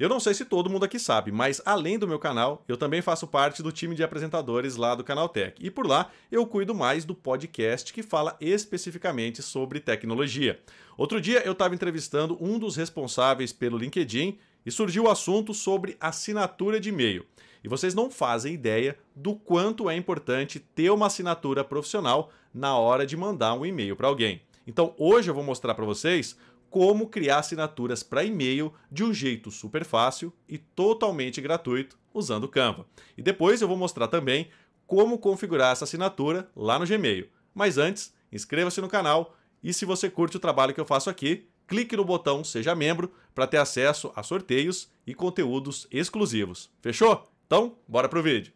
Eu não sei se todo mundo aqui sabe, mas além do meu canal, eu também faço parte do time de apresentadores lá do Canaltech. E por lá eu cuido mais do podcast que fala especificamente sobre tecnologia. Outro dia eu estava entrevistando um dos responsáveis pelo LinkedIn e surgiu o assunto sobre assinatura de e-mail. E vocês não fazem ideia do quanto é importante ter uma assinatura profissional na hora de mandar um e-mail para alguém. Então hoje eu vou mostrar para vocês como criar assinaturas para e-mail de um jeito super fácil e totalmente gratuito usando o Canva. E depois eu vou mostrar também como configurar essa assinatura lá no Gmail. Mas antes, inscreva-se no canal e se você curte o trabalho que eu faço aqui, clique no botão Seja Membro para ter acesso a sorteios e conteúdos exclusivos. Fechou? Então, bora pro vídeo.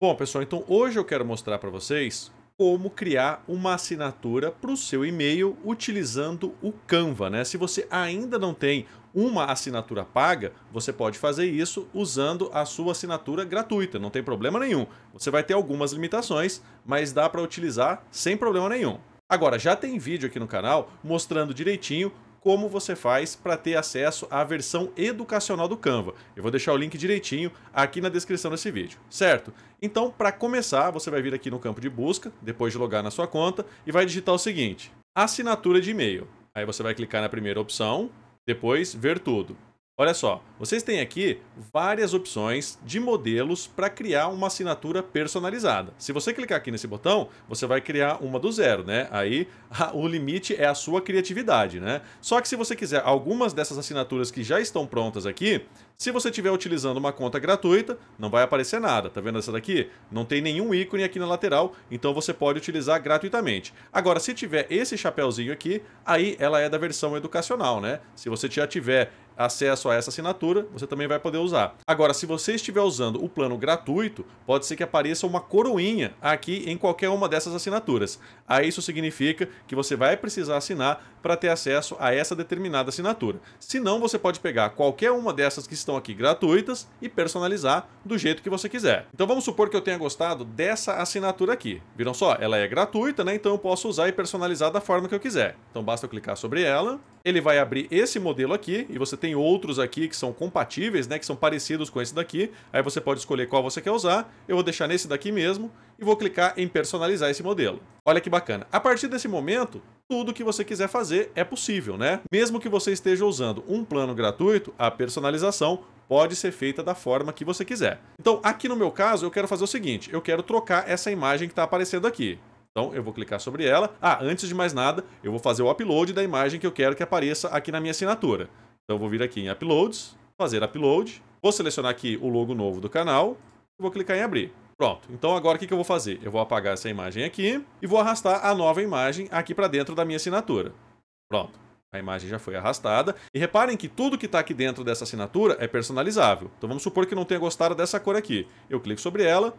Bom, pessoal, então hoje eu quero mostrar para vocês como criar uma assinatura para o seu e-mail utilizando o Canva. Né? Se você ainda não tem uma assinatura paga, você pode fazer isso usando a sua assinatura gratuita, não tem problema nenhum. Você vai ter algumas limitações, mas dá para utilizar sem problema nenhum. Agora, já tem vídeo aqui no canal mostrando direitinho como você faz para ter acesso à versão educacional do Canva. Eu vou deixar o link direitinho aqui na descrição desse vídeo, certo? Então, para começar, você vai vir aqui no campo de busca, depois de logar na sua conta, e vai digitar o seguinte, assinatura de e-mail. Aí você vai clicar na primeira opção, depois ver tudo. Olha só, vocês têm aqui várias opções de modelos para criar uma assinatura personalizada. Se você clicar aqui nesse botão, você vai criar uma do zero, né? Aí a, o limite é a sua criatividade, né? Só que se você quiser algumas dessas assinaturas que já estão prontas aqui, se você estiver utilizando uma conta gratuita, não vai aparecer nada. Tá vendo essa daqui? Não tem nenhum ícone aqui na lateral, então você pode utilizar gratuitamente. Agora, se tiver esse chapéuzinho aqui, aí ela é da versão educacional, né? Se você já tiver acesso a essa assinatura, você também vai poder usar. Agora, se você estiver usando o plano gratuito, pode ser que apareça uma coroinha aqui em qualquer uma dessas assinaturas. Aí isso significa que você vai precisar assinar para ter acesso a essa determinada assinatura. Se não, você pode pegar qualquer uma dessas que estão aqui gratuitas e personalizar do jeito que você quiser. Então vamos supor que eu tenha gostado dessa assinatura aqui. Viram só? Ela é gratuita, né? Então eu posso usar e personalizar da forma que eu quiser. Então basta eu clicar sobre ela, ele vai abrir esse modelo aqui e você tem tem outros aqui que são compatíveis, né, que são parecidos com esse daqui. Aí você pode escolher qual você quer usar. Eu vou deixar nesse daqui mesmo e vou clicar em personalizar esse modelo. Olha que bacana. A partir desse momento, tudo que você quiser fazer é possível, né? Mesmo que você esteja usando um plano gratuito, a personalização pode ser feita da forma que você quiser. Então, aqui no meu caso, eu quero fazer o seguinte, eu quero trocar essa imagem que está aparecendo aqui. Então eu vou clicar sobre ela. Ah, antes de mais nada, eu vou fazer o upload da imagem que eu quero que apareça aqui na minha assinatura. Então eu vou vir aqui em Uploads, fazer Upload, vou selecionar aqui o logo novo do canal e vou clicar em abrir. Pronto, então agora o que, que eu vou fazer? Eu vou apagar essa imagem aqui e vou arrastar a nova imagem aqui para dentro da minha assinatura. Pronto. A imagem já foi arrastada. E reparem que tudo que está aqui dentro dessa assinatura é personalizável. Então vamos supor que não tenha gostado dessa cor aqui. Eu clico sobre ela,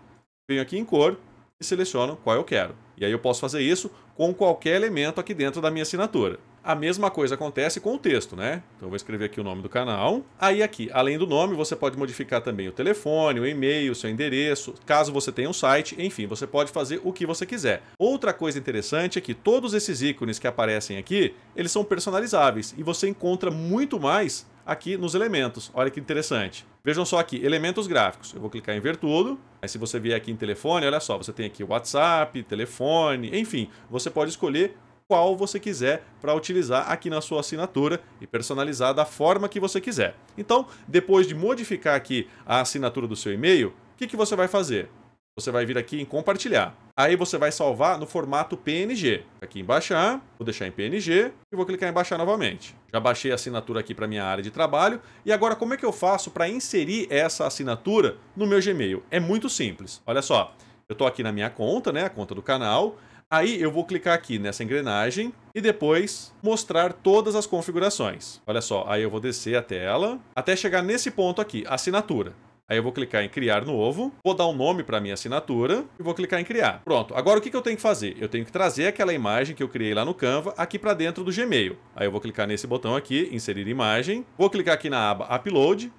venho aqui em cor e seleciono qual eu quero. E aí eu posso fazer isso com qualquer elemento aqui dentro da minha assinatura. A mesma coisa acontece com o texto, né? Então eu vou escrever aqui o nome do canal. Aí aqui, além do nome, você pode modificar também o telefone, o e-mail, o seu endereço, caso você tenha um site, enfim, você pode fazer o que você quiser. Outra coisa interessante é que todos esses ícones que aparecem aqui, eles são personalizáveis e você encontra muito mais aqui nos elementos. Olha que interessante. Vejam só aqui, elementos gráficos. Eu vou clicar em ver tudo. Aí se você vier aqui em telefone, olha só, você tem aqui WhatsApp, telefone, enfim, você pode escolher qual você quiser para utilizar aqui na sua assinatura e personalizar da forma que você quiser. Então, depois de modificar aqui a assinatura do seu e-mail, o que, que você vai fazer? Você vai vir aqui em compartilhar. Aí você vai salvar no formato PNG. Aqui em baixar, vou deixar em PNG e vou clicar em baixar novamente. Já baixei a assinatura aqui para minha área de trabalho. E agora como é que eu faço para inserir essa assinatura no meu Gmail? É muito simples. Olha só, eu estou aqui na minha conta, né, a conta do canal, Aí eu vou clicar aqui nessa engrenagem e depois mostrar todas as configurações. Olha só, aí eu vou descer a tela até chegar nesse ponto aqui, assinatura. Aí eu vou clicar em criar novo, vou dar um nome para minha assinatura e vou clicar em criar. Pronto, agora o que, que eu tenho que fazer? Eu tenho que trazer aquela imagem que eu criei lá no Canva aqui para dentro do Gmail. Aí eu vou clicar nesse botão aqui, inserir imagem, vou clicar aqui na aba Upload,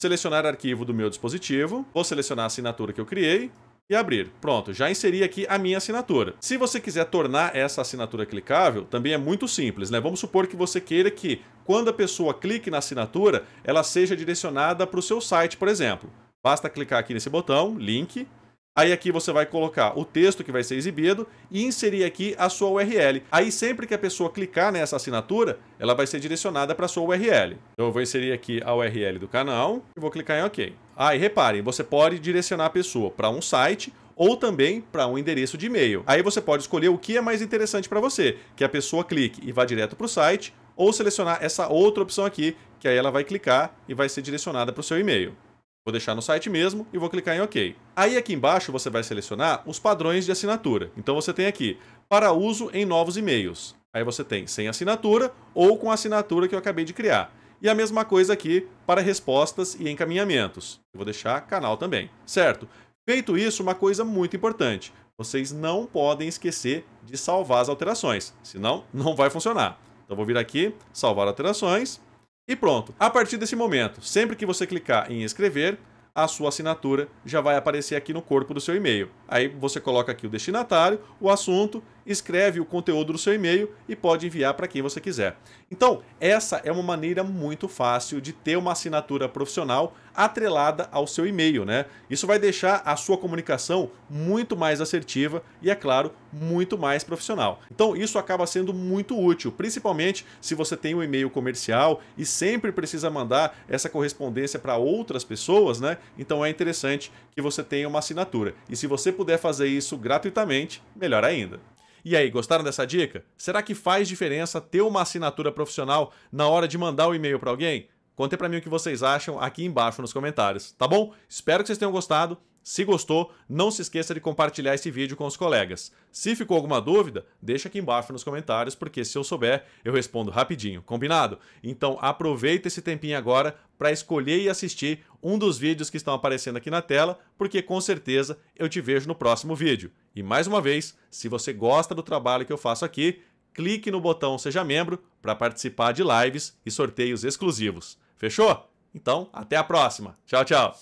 selecionar arquivo do meu dispositivo, vou selecionar a assinatura que eu criei, e abrir. Pronto, já inseri aqui a minha assinatura. Se você quiser tornar essa assinatura clicável, também é muito simples, né? Vamos supor que você queira que, quando a pessoa clique na assinatura, ela seja direcionada para o seu site, por exemplo. Basta clicar aqui nesse botão, link, Aí aqui você vai colocar o texto que vai ser exibido e inserir aqui a sua URL. Aí sempre que a pessoa clicar nessa assinatura, ela vai ser direcionada para a sua URL. Então eu vou inserir aqui a URL do canal e vou clicar em OK. Aí ah, reparem, você pode direcionar a pessoa para um site ou também para um endereço de e-mail. Aí você pode escolher o que é mais interessante para você, que a pessoa clique e vá direto para o site, ou selecionar essa outra opção aqui, que aí ela vai clicar e vai ser direcionada para o seu e-mail. Vou deixar no site mesmo e vou clicar em OK. Aí aqui embaixo você vai selecionar os padrões de assinatura. Então você tem aqui, para uso em novos e-mails. Aí você tem sem assinatura ou com a assinatura que eu acabei de criar. E a mesma coisa aqui para respostas e encaminhamentos. Eu vou deixar canal também, certo? Feito isso, uma coisa muito importante. Vocês não podem esquecer de salvar as alterações, senão não vai funcionar. Então vou vir aqui, salvar alterações, e pronto. A partir desse momento, sempre que você clicar em escrever, a sua assinatura já vai aparecer aqui no corpo do seu e-mail. Aí você coloca aqui o destinatário, o assunto escreve o conteúdo do seu e-mail e pode enviar para quem você quiser. Então, essa é uma maneira muito fácil de ter uma assinatura profissional atrelada ao seu e-mail, né? Isso vai deixar a sua comunicação muito mais assertiva e, é claro, muito mais profissional. Então, isso acaba sendo muito útil, principalmente se você tem um e-mail comercial e sempre precisa mandar essa correspondência para outras pessoas, né? Então, é interessante que você tenha uma assinatura. E se você puder fazer isso gratuitamente, melhor ainda. E aí, gostaram dessa dica? Será que faz diferença ter uma assinatura profissional na hora de mandar o um e-mail para alguém? Contem para mim o que vocês acham aqui embaixo nos comentários, tá bom? Espero que vocês tenham gostado. Se gostou, não se esqueça de compartilhar esse vídeo com os colegas. Se ficou alguma dúvida, deixa aqui embaixo nos comentários, porque se eu souber, eu respondo rapidinho, combinado? Então aproveita esse tempinho agora para escolher e assistir um dos vídeos que estão aparecendo aqui na tela, porque com certeza eu te vejo no próximo vídeo. E mais uma vez, se você gosta do trabalho que eu faço aqui, clique no botão Seja Membro para participar de lives e sorteios exclusivos. Fechou? Então, até a próxima. Tchau, tchau!